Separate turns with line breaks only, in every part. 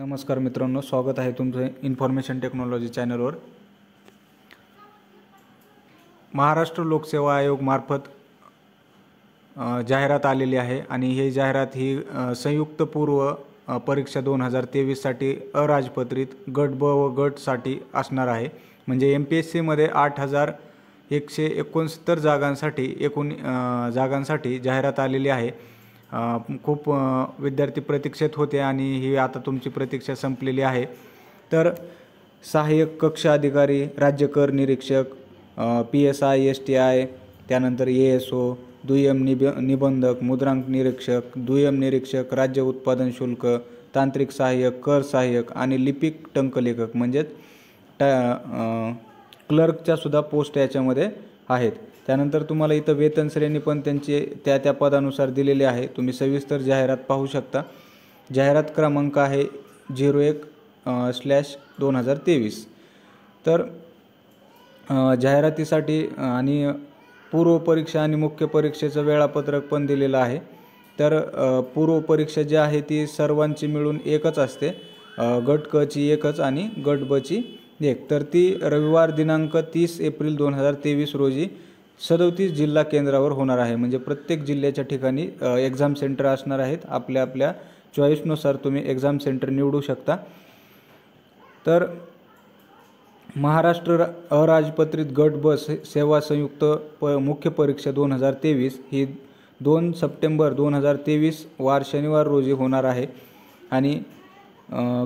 नमस्कार मित्रांनो स्वागत आहे तुमचं इन्फॉर्मेशन टेक्नॉलॉजी चॅनलवर महाराष्ट्र लोकसेवा आयोग मार्फत जाहिरात आलेली आहे आणि ही जाहिरात ही संयुक्त पूर्व परीक्षा दोन हजार तेवीससाठी अराजपत्रित गट ब व गटसाठी असणार आहे म्हणजे एम पी एस सीमध्ये आठ हजार एकशे एकोणसत्तर जागांसाठी एकूण जागांसाठी जाहिरात आलेली आहे खूप विद्यार्थी प्रतीक्षेत होते आणि ही आता तुमची प्रतीक्षा संपलेली आहे तर सहाय्यक कक्ष अधिकारी राज्य कर निरीक्षक P S I S T I त्यानंतर ए एस ओ दुय्यम निब निबंधक मुद्रांक निरीक्षक दुय्यम निरीक्षक राज्य उत्पादन शुल्क तांत्रिक सहाय्यक कर सहाय्यक आणि लिपिक टंकलेखक म्हणजेच टा क्लर्कच्यासुद्धा पोस्ट याच्यामध्ये आहेत त्यानंतर तुम्हाला इथं वेतन श्रेणी पण त्यांचे त्या त्या पदानुसार दिलेले आहे तुम्ही सविस्तर जाहिरात पाहू शकता जाहिरात क्रमांक आहे झिरो एक स्लॅश दोन हजार तेवीस तर जाहिरातीसाठी आणि पूर्व परीक्षा आणि मुख्य परीक्षेचं वेळापत्रक पण दिलेलं आहे तर पूर्व परीक्षा जी आहे ती सर्वांची मिळून एकच असते गट क ची एकच आणि गट बची एक तर ती रविवार दिनांक तीस एप्रिल दोन हजार तेवीस रोजी सदोतीस जिल्हा केंद्रावर होणार आहे म्हणजे प्रत्येक जिल्ह्याच्या ठिकाणी एक्झाम सेंटर असणार आहेत आपल्या आपल्या चॉईसनुसार तुम्ही एक्झाम सेंटर निवडू शकता तर महाराष्ट्र अराजपत्रित गट बस सेवा संयुक्त प मुख्य परीक्षा दोन हजार तेवीस ही दोन सप्टेंबर दोन हजार तेवीस वार शनिवार रोजी होणार आहे आणि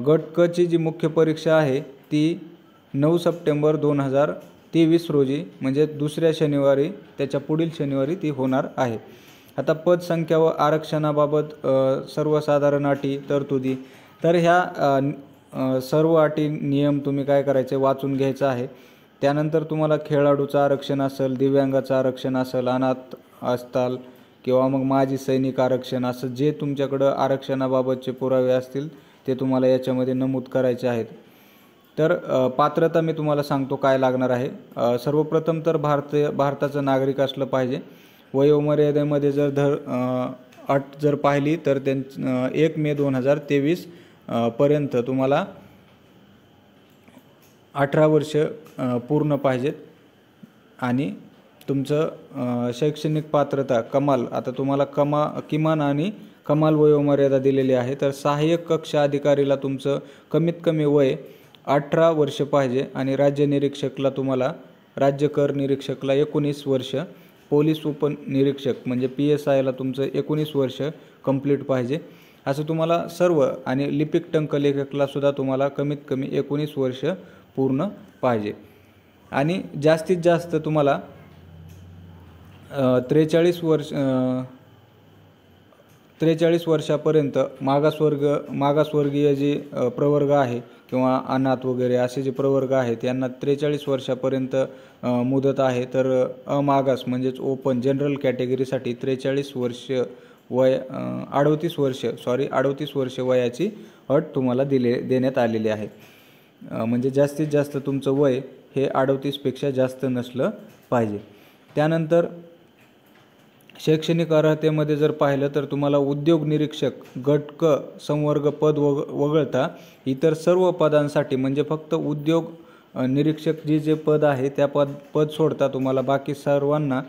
गट कची जी मुख्य परीक्षा आहे ती नऊ सप्टेंबर दोन हजार तेवीस रोजी म्हणजे दुसऱ्या शनिवारी त्याच्या पुढील शनिवारी ती होणार आहे आता पदसंख्या व आरक्षणाबाबत सर्वसाधारण अटी तरतुदी तर ह्या सर्व अटी नियम तुम्ही काय करायचे वाचून घ्यायचं आहे त्यानंतर तुम्हाला खेळाडूचं आरक्षण असेल दिव्यांगाचं आरक्षण असेल अनाथ असताल किंवा मग माजी सैनिक आरक्षण असं जे तुमच्याकडं आरक्षणाबाबतचे पुरावे असतील ते तुम्हाला याच्यामध्ये नमूद करायचे आहेत तर पात्रता मी तुम्हाला सांगतो काय लागणार आहे सर्वप्रथम तर भारतीय भारताचं नागरिक असलं पाहिजे वयोमर्यादेमध्ये जर धर अट जर पाहिली तर त्यां एक मे दोन हजार तेवीस पर्यंत तुम्हाला अठरा वर्ष पूर्ण पाहिजेत आणि तुमचं शैक्षणिक पात्रता कमाल आता तुम्हाला कमा किमान आणि कमाल वयोमर्यादा दिलेली आहे तर सहाय्यक कक्षा अधिकारीला तुमचं कमीत कमी वय अठरा वर्ष पाहिजे आणि राज्य निरीक्षकला तुम्हाला राज्य कर निरीक्षकला एकोणीस वर्ष पोलीस उपनिरीक्षक म्हणजे पी एस आयला तुमचं एकोणीस वर्ष कंप्लीट पाहिजे असं तुम्हाला सर्व आणि लिपिक टंक सुद्धा तुम्हाला कमीत कमी एकोणीस वर्ष पूर्ण पाहिजे आणि जास्तीत जास्त तुम्हाला त्रेचाळीस वर्ष त्रेचाळीस वर्षापर्यंत मागासवर्ग मागासवर्गीय जे प्रवर्ग आहे किंवा अनाथ वगैरे असे जे प्रवर्ग आहेत यांना त्रेचाळीस वर्षापर्यंत मुदत आहे तर अमागास म्हणजेच ओपन जनरल कॅटेगरीसाठी त्रेचाळीस वर्ष वय अडोतीस वर्ष सॉरी अडोतीस वर्ष वयाची अट तुम्हाला दिले देण्यात आलेली आहे म्हणजे जास्तीत जास्त तुमचं वय हे अडोतीसपेक्षा जास्त नसलं पाहिजे त्यानंतर शैक्षणिक अर्हतेमध्ये जर पाहिलं तर तुम्हाला उद्योग निरीक्षक गट क संवर्ग पद वग वगळता इतर सर्व पदांसाठी म्हणजे फक्त उद्योग निरीक्षक जे जे पद आहे त्या पद पद सोडता तुम्हाला बाकी सर्वांना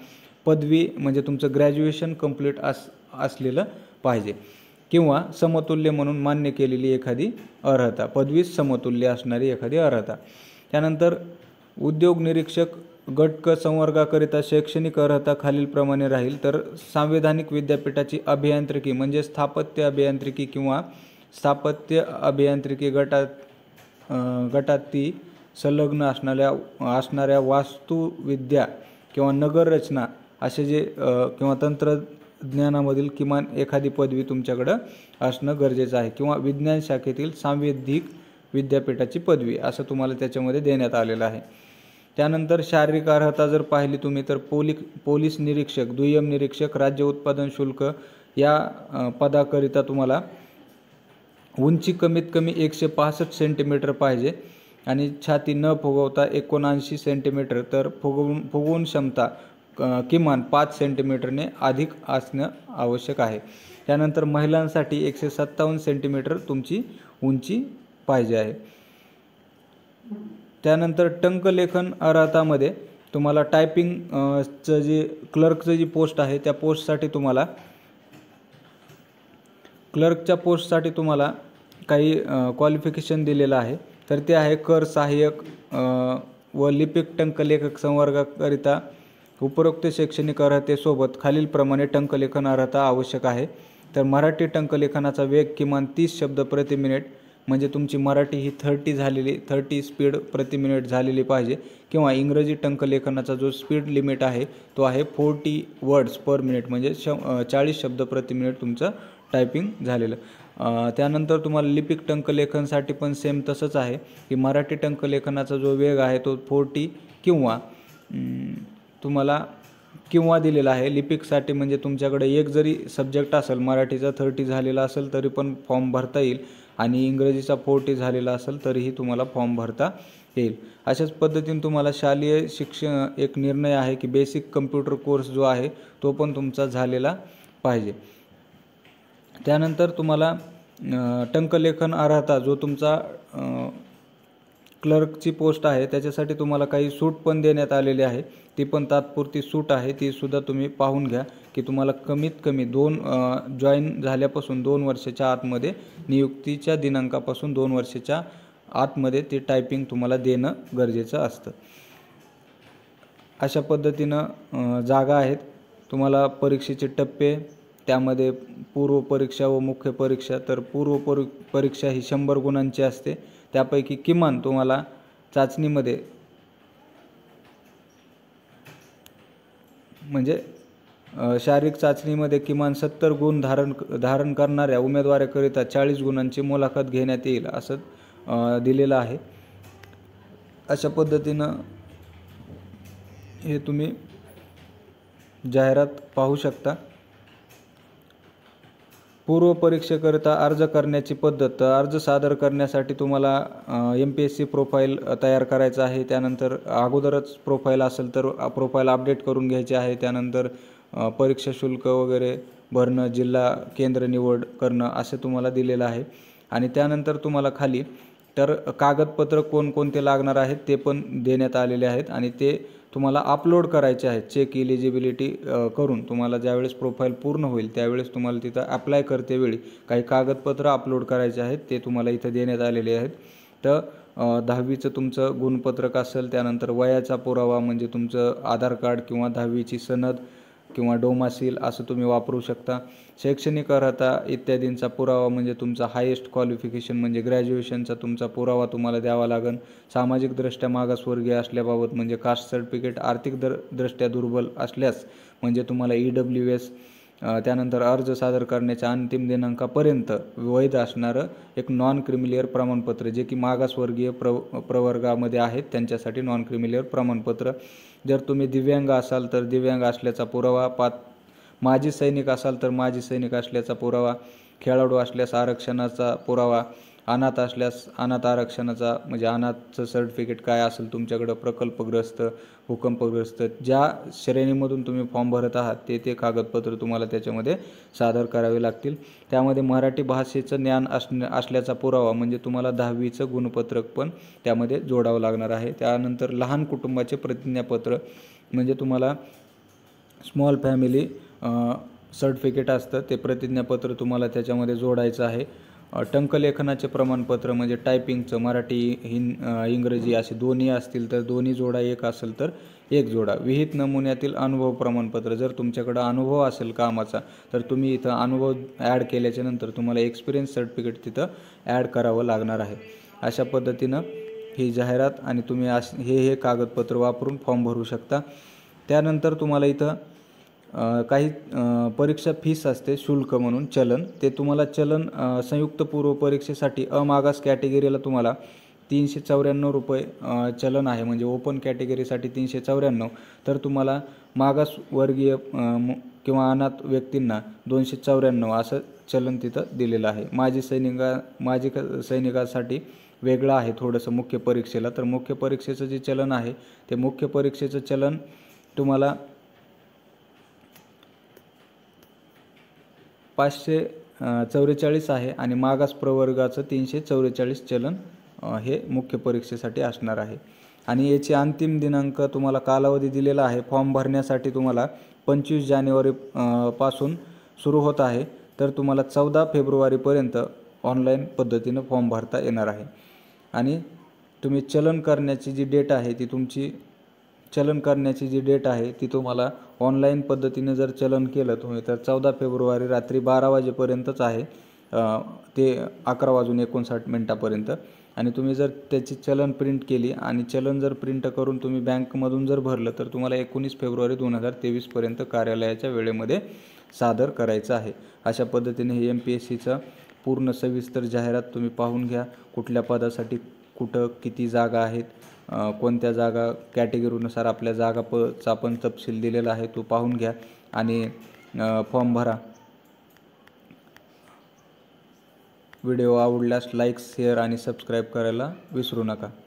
पदवी म्हणजे तुमचं ग्रॅज्युएशन कंप्लीट अस असलेलं पाहिजे किंवा समतुल्य म्हणून मान्य केलेली एखादी अर्हता पदवी समतुल्य असणारी एखादी अर्हता त्यानंतर उद्योग निरीक्षक गट क संवर्गाकरिता शैक्षणिक अर्हता खालीलप्रमाणे राहील तर सांविधानिक विद्यापीठाची अभियांत्रिकी म्हणजे स्थापत्य अभियांत्रिकी किंवा स्थापत्य अभियांत्रिकी गटात गटात ती संलग्न असणाऱ्या असणाऱ्या वास्तुविद्या किंवा नगररचना असे जे किंवा तंत्रज्ञानामधील किमान एखादी पदवी तुमच्याकडं असणं गरजेचं आहे किंवा विज्ञान शाखेतील सांविधिक विद्यापीठाची पदवी असं तुम्हाला त्याच्यामध्ये देण्यात आलेलं आहे त्यानंतर शारीरिक अर्हता जर पाहिली तुम्ही तर पोलिक पोलीस निरीक्षक दुय्यम निरीक्षक राज्य उत्पादन शुल्क या पदाकरिता तुम्हाला उंची कमीत कमी एकशे पासष्ट सेंटीमीटर पाहिजे आणि छाती न फुगवता एकोणऐंशी सेंटीमीटर तर फुगवून फुगवून क्षमता किमान पाच सेंटीमीटरने अधिक असणं आवश्यक आहे त्यानंतर महिलांसाठी एकशे सत्तावन्न सेंटीमीटर तुमची उंची पाहिजे आहे त्यानंतर टंकलेखन अर्हतामध्ये तुम्हाला चं जे क्लर्कचं जी पोस्ट आहे त्या पोस्टसाठी तुम्हाला क्लर्कच्या पोस्टसाठी तुम्हाला काही क्वालिफिकेशन दिलेलं आहे तर ते आहे कर सहाय्यक व लिपिक टंकलेखक संवर्गाकरिता उपरोक्त शैक्षणिक अर्हतेसोबत खालीलप्रमाणे टंकलेखन अर्हता आवश्यक आहे तर मराठी टंकलेखनाचा वेग किमान तीस शब्द प्रति मिनिट म्हणजे तुमची मराठी ही थर्टी झालेली थर्टी स्पीड प्रति मिनिट झालेली पाहिजे किंवा इंग्रजी टंकलेखनाचा जो स्पीड लिमिट आहे तो आहे फोर्टी वर्ड्स पर मिनिट म्हणजे श चाळीस शब्द प्रति मिनिट तुमचं टायपिंग झालेलं त्यानंतर तुम्हाला लिपिक टंकलेखनसाठी पण सेम तसंच आहे की मराठी टंकलेखनाचा जो वेग आहे तो फोर्टी किंवा तुम्हाला किंवा दिलेला आहे लिपिकसाठी म्हणजे तुमच्याकडे एक जरी सब्जेक्ट असेल मराठीचा थर्टी झालेला असेल तरी पण फॉर्म भरता येईल आणि इंग्रजीचा फोर्टे झालेला असेल तरीही तुम्हाला फॉर्म भरता येईल अशाच पद्धतीने तुम्हाला शालेय शिक्षण एक निर्णय आहे की बेसिक कम्प्युटर कोर्स जो आहे तो पण तुमचा झालेला पाहिजे त्यानंतर तुम्हाला टंकलेखन अर्हता जो तुमचा क्लर्कची पोस्ट आहे त्याच्यासाठी तुम्हाला काही सूट पण देण्यात आलेली आहे ती पण तात्पुरती सूट आहे तीसुद्धा तुम्ही पाहून घ्या की तुम्हाला कमीत कमी दोन जॉईन झाल्यापासून दोन वर्षाच्या आतमध्ये नियुक्तीच्या दिनांकापासून दोन वर्षाच्या आतमध्ये ते टायपिंग तुम्हाला देणं गरजेचं असतं अशा पद्धतीनं जागा आहेत तुम्हाला परीक्षेचे टप्पे त्यामध्ये पूर्व परीक्षा व मुख्य परीक्षा तर पूर्व परीक्षा ही शंभर गुणांची असते त्यापैकी किमान तुम्हाला चाचणीमध्ये म्हणजे शारीरिक चाचणीमध्ये किमान सत्तर गुण धारण धारण करणाऱ्या उमेदवाराकरिता चाळीस गुणांची मुलाखत घेण्यात येईल असं दिलेलं आहे अशा पद्धतीनं हे तुम्ही जाहिरात पाहू शकता पूर्व परीक्षेकरिता अर्ज करण्याची पद्धत अर्ज सादर करण्यासाठी तुम्हाला M P S C profile तयार करायचं आहे त्यानंतर अगोदरच प्रोफाईल असेल तर प्रोफाईल अपडेट करून घ्यायचे आहे त्यानंतर परीक्षा शुल्क वगैरे भरणं जिल्हा केंद्र निवड करणं असे तुम्हाला दिलेलं आहे आणि त्यानंतर तुम्हाला खाली तर कागदपत्र कोणकोणते लागणार आहेत ते पण देण्यात आलेले आहेत आणि ते तुम्हाला अपलोड करायचे आहेत चेक इलिजिबिलिटी करून तुम्हाला ज्यावेळेस प्रोफाईल पूर्ण होईल त्यावेळेस तुम्हाला तिथं अप्लाय करतेवेळी काही कागदपत्र अपलोड करायचे आहेत ते तुम्हाला इथं देण्यात आलेले आहेत तर दहावीचं तुमचं गुणपत्रक असेल त्यानंतर वयाचा पुरावा म्हणजे तुमचं आधार कार्ड किंवा दहावीची सनद किंवा डोमासील असं तुम्ही वापरू शकता शैक्षणिक अर्हता इत्यादींचा पुरावा म्हणजे तुमचा हायेस्ट क्वालिफिकेशन म्हणजे ग्रॅज्युएशनचा तुमचा पुरावा तुम्हाला द्यावा लागेल सामाजिकदृष्ट्या मागासवर्गीय असल्याबाबत म्हणजे कास्ट सर्टिफिकेट आर्थिक दर दृष्ट्या दुर्बल असल्यास म्हणजे तुम्हाला ई डब्ल्यू एस त्यानंतर अर्ज सादर करण्याच्या अंतिम दिनांकापर्यंत वैध असणारं एक नॉन क्रिमिलियर प्रमाणपत्र जे की मागासवर्गीय प्र प्रवर्गामध्ये आहेत त्यांच्यासाठी नॉन क्रिमिलियर प्रमाणपत्र जर तुम्ही दिव्यांग असाल तर दिव्यांग असल्याचा पुरावा पात माजी सैनिक असाल तर माजी सैनिक असल्याचा पुरावा खेळाडू असल्यास आरक्षणाचा पुरावा अनाथ असल्यास अनाथ आरक्षणाचा म्हणजे अनाथचं सर्टिफिकेट काय असेल तुमच्याकडं प्रकल्पग्रस्त भूकंपग्रस्त ज्या श्रेणीमधून तुम्ही फॉर्म भरत आहात ते ते कागदपत्र तुम्हाला त्याच्यामध्ये सादर करावे लागतील त्यामध्ये मराठी भाषेचं ज्ञान असल्याचा पुरावा म्हणजे तुम्हाला दहावीचं गुणपत्रक पण त्यामध्ये जोडावं लागणार आहे त्यानंतर लहान कुटुंबाचे प्रतिज्ञापत्र म्हणजे तुम्हाला स्मॉल फॅमिली सर्टिफिकेट असतं ते प्रतिज्ञापत्र तुम्हाला त्याच्यामध्ये जोडायचं आहे टंकलेखनाचे प्रमाणपत्र म्हणजे टायपिंगचं मराठी हिं इंग्रजी असे दोन्ही असतील तर दोन्ही जोडा एक असेल तर एक जोडा विहित नमुन्यातील अनुभव प्रमाणपत्र जर तुमच्याकडं अनुभव असेल कामाचा तर तुम्ही इथं अनुभव ॲड केल्याच्या नंतर तुम्हाला एक्सपिरियन्स सर्टिफिकेट तिथं ॲड करावं लागणार आहे अशा पद्धतीनं ही जाहिरात आणि तुम्ही अस हे हे कागदपत्र वापरून फॉर्म भरू शकता त्यानंतर तुम्हाला इथं काही परीक्षा फीस असते शुल्क म्हणून चलन ते तुम्हाला चलन संयुक्त पूर्व परीक्षेसाठी अमागास कॅटेगरीला तुम्हाला तीनशे चौऱ्याण्णव रुपये चलन आहे म्हणजे ओपन कॅटेगरीसाठी तीनशे चौऱ्याण्णव तर तुम्हाला वर्गीय किंवा अनाथ व्यक्तींना दोनशे चौऱ्याण्णव असं चलन तिथं दिलेलं आहे माजी सैनिका माजी सैनिकासाठी वेगळं आहे थोडंसं मुख्य परीक्षेला तर मुख्य परीक्षेचं जे चलन आहे ते मुख्य परीक्षेचं चलन तुम्हाला पाचशे चौवेचाळीस आहे आणि मागास प्रवर्गाचं तीनशे चौवेचाळीस चलन हे मुख्य परीक्षेसाठी असणार आहे आणि याचे अंतिम दिनांक तुम्हाला कालावधी दिलेला आहे फॉर्म भरण्यासाठी तुम्हाला पंचवीस जानेवारी पासून सुरू होत आहे तर तुम्हाला चौदा फेब्रुवारीपर्यंत ऑनलाईन पद्धतीनं फॉर्म भरता येणार आहे आणि तुम्ही चलन करण्याची जी डेट आहे ती तुमची चलन करण्याची जी डेट आहे ती तुम्हाला ऑनलाईन पद्धतीने जर चलन केलं तुम्ही तर चौदा फेब्रुवारी रात्री बारा वाजेपर्यंतच आहे ते अकरा वाजून एकोणसाठ मिनटापर्यंत आणि तुम्ही जर त्याची चलन प्रिंट केली आणि चलन जर प्रिंट करून तुम्ही बँकमधून जर भरलं तर तुम्हाला एकोणीस फेब्रुवारी दोन हजार तेवीसपर्यंत कार्यालयाच्या वेळेमध्ये सादर करायचं आहे अशा पद्धतीने हे एम पी एस सीचं पूर्ण सविस्तर जाहिरात तुम्ही पाहून घ्या कुठल्या पदासाठी कुठं किती जागा आहेत कोणत्या जागा कॅटेगरीनुसार आपल्या जागा पचा पण तपशील दिलेला आहे तो पाहून घ्या आणि फॉर्म भरा व्हिडिओ आवडल्यास लाईक शेअर आणि सबस्क्राईब करायला विसरू नका